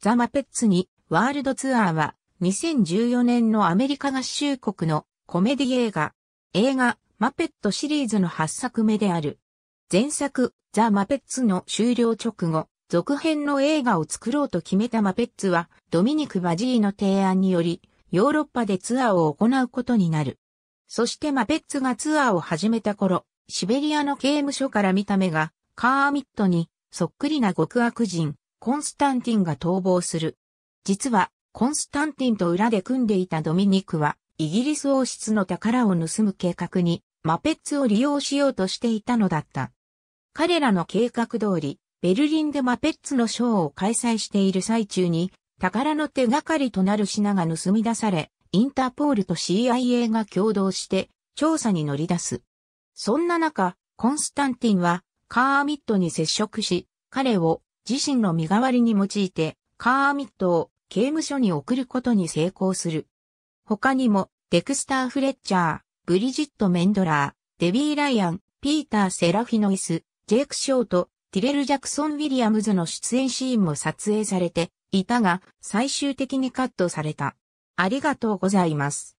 ザ・マペッツにワールドツアーは2014年のアメリカ合衆国のコメディ映画、映画マペットシリーズの8作目である。前作ザ・マペッツの終了直後、続編の映画を作ろうと決めたマペッツはドミニク・バジーの提案によりヨーロッパでツアーを行うことになる。そしてマペッツがツアーを始めた頃、シベリアの刑務所から見た目がカーミットにそっくりな極悪人コンスタンティンが逃亡する。実は、コンスタンティンと裏で組んでいたドミニクは、イギリス王室の宝を盗む計画に、マペッツを利用しようとしていたのだった。彼らの計画通り、ベルリンでマペッツのショーを開催している最中に、宝の手がかりとなる品が盗み出され、インターポールと CIA が共同して調査に乗り出す。そんな中、コンスタンティンはカーミットに接触し、彼を自身の身代わりに用いて、カーミットを刑務所に送ることに成功する。他にも、デクスター・フレッチャー、ブリジット・メンドラー、デビー・ライアン、ピーター・セラフィノイス、ジェイク・ショート、ティレル・ジャクソン・ウィリアムズの出演シーンも撮影されていたが、最終的にカットされた。ありがとうございます。